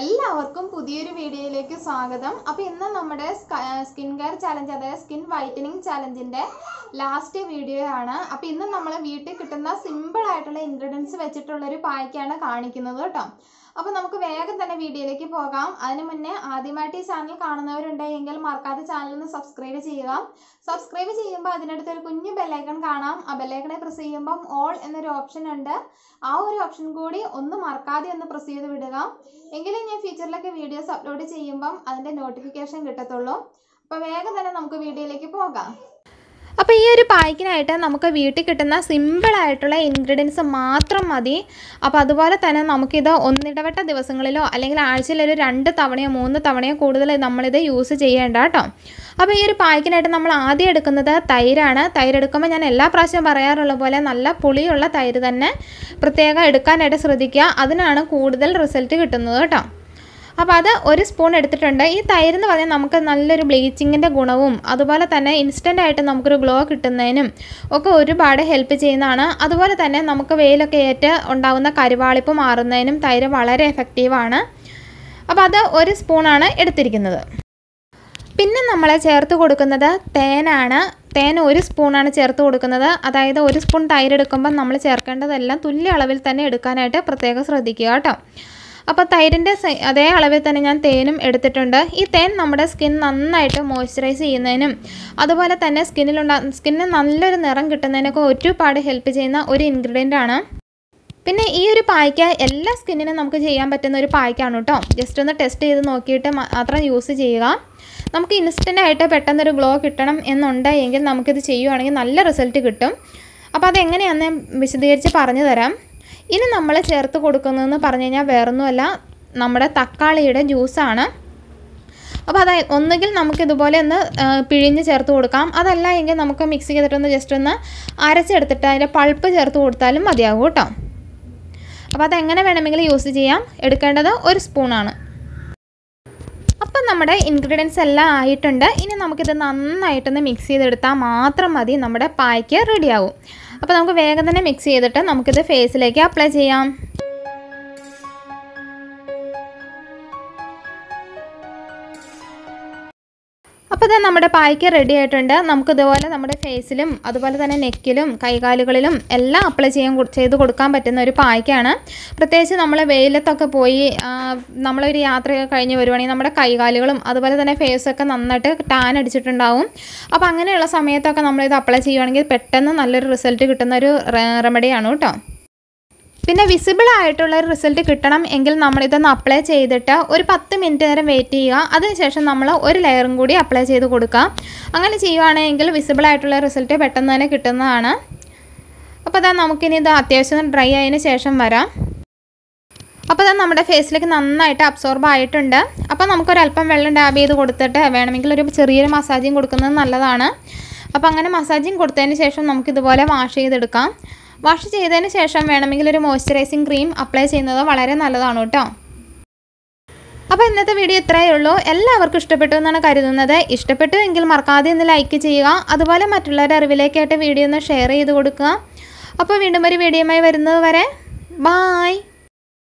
എല്ലാവർക്കും പുതിയൊരു വീഡിയോയിലേക്ക് സ്വാഗതം അപ്പോൾ ഇന്ന് നമ്മുടെ സ്കിൻ കെയർ ചാലഞ്ച് അതായത് സ്കിൻ വൈറ്റനിങ് ചാലഞ്ചിന്റെ ലാസ്റ്റ് വീഡിയോ ആണ് അപ്പോൾ ഇന്ന് നമ്മൾ വീട്ടിൽ കിട്ടുന്ന സിമ്പിൾ ആയിട്ടുള്ള ഇൻഗ്രീഡിയൻസ് വെച്ചിട്ടുള്ള ഒരു പായ്ക്കാണ് കാണിക്കുന്നത് കേട്ടോ അപ്പോൾ നമുക്ക് വേഗം തന്നെ വീഡിയോയിലേക്ക് പോകാം അതിന് മുന്നേ ആദ്യമായിട്ട് ഈ ചാനൽ കാണുന്നവരുണ്ടെങ്കിൽ ചാനൽ ചാനലിന് സബ്സ്ക്രൈബ് ചെയ്യുക സബ്സ്ക്രൈബ് ചെയ്യുമ്പോൾ അതിനടുത്ത് ഒരു കുഞ്ഞു ബെല്ലൈക്കൺ കാണാം ആ ബെല്ലൈക്കണെ പ്രസ് ചെയ്യുമ്പം ഓൾ എന്നൊരു ഓപ്ഷൻ ഉണ്ട് ആ ഒരു ഓപ്ഷൻ കൂടി ഒന്ന് മറക്കാതെ ഒന്ന് പ്രസ് ചെയ്ത് വിടുക എങ്കിലും ഞാൻ ഫ്യൂച്ചറിലൊക്കെ വീഡിയോസ് അപ്ലോഡ് ചെയ്യുമ്പം അതിൻ്റെ നോട്ടിഫിക്കേഷൻ കിട്ടത്തുള്ളൂ അപ്പോൾ വേഗം തന്നെ നമുക്ക് വീഡിയോയിലേക്ക് പോകാം അപ്പോൾ ഈ ഒരു പായ്ക്കിനായിട്ട് നമുക്ക് വീട്ടിൽ കിട്ടുന്ന സിമ്പിളായിട്ടുള്ള ഇൻഗ്രീഡിയൻസ് മാത്രം മതി അപ്പോൾ അതുപോലെ തന്നെ നമുക്കിത് ഒന്നിടവട്ട ദിവസങ്ങളിലോ അല്ലെങ്കിൽ ആഴ്ചയിലൊരു രണ്ട് തവണയോ മൂന്ന് തവണയോ കൂടുതൽ നമ്മളിത് യൂസ് ചെയ്യേണ്ട കേട്ടോ അപ്പോൾ ഈ ഒരു പായ്ക്കിനായിട്ട് നമ്മൾ ആദ്യം എടുക്കുന്നത് തൈരാണ് തൈര് എടുക്കുമ്പോൾ ഞാൻ എല്ലാ പ്രാവശ്യം പറയാറുള്ള പോലെ നല്ല പുളിയുള്ള തൈര് തന്നെ പ്രത്യേകം എടുക്കാനായിട്ട് ശ്രദ്ധിക്കുക അതിനാണ് കൂടുതൽ റിസൾട്ട് കിട്ടുന്നത് കേട്ടോ അപ്പോൾ അത് ഒരു സ്പൂൺ എടുത്തിട്ടുണ്ട് ഈ തൈര് എന്ന് പറഞ്ഞാൽ നമുക്ക് നല്ലൊരു ബ്ലീച്ചിങ്ങിൻ്റെ ഗുണവും അതുപോലെ തന്നെ ഇൻസ്റ്റൻ്റ് ആയിട്ട് നമുക്കൊരു ഗ്ലോ കിട്ടുന്നതിനും ഒക്കെ ഒരുപാട് ഹെൽപ്പ് ചെയ്യുന്നതാണ് അതുപോലെ തന്നെ നമുക്ക് വെയിലൊക്കെ ഏറ്റ് ഉണ്ടാകുന്ന കരുവാളിപ്പ് മാറുന്നതിനും തൈര് വളരെ എഫക്റ്റീവാണ് അപ്പോൾ അത് ഒരു സ്പൂണാണ് എടുത്തിരിക്കുന്നത് പിന്നെ നമ്മൾ ചേർത്ത് കൊടുക്കുന്നത് തേനാണ് തേൻ ഒരു സ്പൂണാണ് ചേർത്ത് കൊടുക്കുന്നത് അതായത് ഒരു സ്പൂൺ തൈര് എടുക്കുമ്പോൾ നമ്മൾ ചേർക്കേണ്ടതെല്ലാം തുല്യ അളവിൽ തന്നെ എടുക്കാനായിട്ട് പ്രത്യേകം ശ്രദ്ധിക്കുക കേട്ടോ അപ്പോൾ തൈരിൻ്റെ അതേ അളവിൽ തന്നെ ഞാൻ തേനും എടുത്തിട്ടുണ്ട് ഈ തേൻ നമ്മുടെ സ്കിൻ നന്നായിട്ട് മോയ്സ്ചറൈസ് ചെയ്യുന്നതിനും അതുപോലെ തന്നെ സ്കിന്നിലുണ്ടാ സ്കിന്നിന് നല്ലൊരു നിറം കിട്ടുന്നതിനൊക്കെ ഒരുപാട് ഹെൽപ്പ് ചെയ്യുന്ന ഒരു ഇൻഗ്രീഡിയൻ്റ് ആണ് പിന്നെ ഈ ഒരു പായ്ക്ക എല്ലാ സ്കിന്നിനും നമുക്ക് ചെയ്യാൻ പറ്റുന്ന ഒരു പായ്ക്കാണ് കേട്ടോ ജസ്റ്റ് ഒന്ന് ടെസ്റ്റ് ചെയ്ത് നോക്കിയിട്ട് മാത്രം യൂസ് ചെയ്യുക നമുക്ക് ഇൻസ്റ്റൻ്റ് ആയിട്ട് പെട്ടെന്നൊരു ഗ്ലോ കിട്ടണം എന്നുണ്ടെങ്കിൽ നമുക്കിത് ചെയ്യുവാണെങ്കിൽ നല്ല റിസൾട്ട് കിട്ടും അപ്പോൾ അതെങ്ങനെയാണെന്ന് വിശദീകരിച്ച് പറഞ്ഞു തരാം ഇനി നമ്മൾ ചേർത്ത് കൊടുക്കുന്നതെന്ന് പറഞ്ഞു കഴിഞ്ഞാൽ വേറൊന്നുമല്ല നമ്മുടെ തക്കാളിയുടെ ജ്യൂസാണ് അപ്പോൾ അതായത് ഒന്നുകിൽ നമുക്ക് ഇതുപോലെ ഒന്ന് പിഴിഞ്ഞ് ചേർത്ത് കൊടുക്കാം അതല്ല എങ്കിൽ നമുക്ക് മിക്സ് ചെയ്തിട്ടൊന്ന് ജസ്റ്റ് ഒന്ന് അരച്ചെടുത്തിട്ട് അതിൻ്റെ പൾപ്പ് ചേർത്ത് കൊടുത്താലും മതിയാകും കേട്ടോ അപ്പോൾ അതെങ്ങനെ വേണമെങ്കിലും യൂസ് ചെയ്യാം എടുക്കേണ്ടത് ഒരു സ്പൂണാണ് അപ്പം നമ്മുടെ ഇൻഗ്രീഡിയൻസ് എല്ലാം ആയിട്ടുണ്ട് ഇനി നമുക്കിത് നന്നായിട്ടൊന്ന് മിക്സ് ചെയ്തെടുത്താൽ മാത്രം മതി നമ്മുടെ പായ്ക്ക് റെഡിയാവും അപ്പോൾ നമുക്ക് വേഗം തന്നെ മിക്സ് ചെയ്തിട്ട് നമുക്കിത് ഫേസിലേക്ക് അപ്ലൈ ചെയ്യാം അപ്പോൾ ഇത് നമ്മുടെ പായ്ക്ക് റെഡി ആയിട്ടുണ്ട് നമുക്ക് ഇതുപോലെ നമ്മുടെ ഫേസിലും അതുപോലെ തന്നെ നെക്കിലും കൈകാലുകളിലും എല്ലാം അപ്ലൈ ചെയ്യാൻ ചെയ്ത് കൊടുക്കാൻ പറ്റുന്ന ഒരു പായ്ക്കാണ് പ്രത്യേകിച്ച് നമ്മൾ വെയിലത്തൊക്കെ പോയി നമ്മളൊരു യാത്രയൊക്കെ കഴിഞ്ഞ് വരുവാണെങ്കിൽ നമ്മുടെ കൈകാലുകളും അതുപോലെ തന്നെ ഫേസൊക്കെ നന്നായിട്ട് ടാൻ അടിച്ചിട്ടുണ്ടാവും അപ്പോൾ അങ്ങനെയുള്ള സമയത്തൊക്കെ നമ്മളിത് അപ്ലൈ ചെയ്യുവാണെങ്കിൽ പെട്ടെന്ന് നല്ലൊരു റിസൾട്ട് കിട്ടുന്ന ഒരു റെമഡിയാണ് കേട്ടോ പിന്നെ വിസിബിൾ ആയിട്ടുള്ള ഒരു റിസൾട്ട് കിട്ടണം എങ്കിൽ നമ്മളിതൊന്ന് അപ്ലൈ ചെയ്തിട്ട് ഒരു പത്ത് മിനിറ്റ് നേരം വെയിറ്റ് ചെയ്യുക അതിനുശേഷം നമ്മൾ ഒരു ലെയറും കൂടി അപ്ലൈ ചെയ്ത് കൊടുക്കുക അങ്ങനെ ചെയ്യുകയാണെങ്കിൽ വിസിബിൾ ആയിട്ടുള്ള റിസൾട്ട് പെട്ടെന്ന് തന്നെ കിട്ടുന്നതാണ് അപ്പോൾ അതാ നമുക്കിനി ഇത് അത്യാവശ്യം ഡ്രൈ ആയതിന് ശേഷം വരാം അപ്പോൾ അത് നമ്മുടെ ഫേസിലേക്ക് നന്നായിട്ട് അബ്സോർബ് ആയിട്ടുണ്ട് അപ്പോൾ നമുക്കൊരല്പം വെള്ളം ഡാബ് ചെയ്ത് കൊടുത്തിട്ട് വേണമെങ്കിൽ ഒരു ചെറിയൊരു മസാജിങ് കൊടുക്കുന്നത് നല്ലതാണ് അപ്പോൾ അങ്ങനെ മസാജിങ് കൊടുത്തതിന് ശേഷം നമുക്കിതുപോലെ വാഷ് ചെയ്തെടുക്കാം വാഷ് ചെയ്തതിന് ശേഷം വേണമെങ്കിൽ ഒരു മോയ്സ്ചറൈസിങ് ക്രീം അപ്ലൈ ചെയ്യുന്നത് വളരെ നല്ലതാണ് കേട്ടോ അപ്പോൾ ഇന്നത്തെ വീഡിയോ ഇത്രയേ ഉള്ളൂ എല്ലാവർക്കും ഇഷ്ടപ്പെട്ടു എന്നാണ് കരുതുന്നത് ഇഷ്ടപ്പെട്ടു എങ്കിൽ മറക്കാതെ ഒന്ന് ലൈക്ക് ചെയ്യുക അതുപോലെ മറ്റുള്ളവരുടെ അറിവിലേക്കായിട്ട് വീഡിയോ ഒന്ന് ഷെയർ ചെയ്ത് കൊടുക്കുക അപ്പോൾ വീണ്ടും ഒരു വീഡിയോമായി വരുന്നത് വരെ ബായ്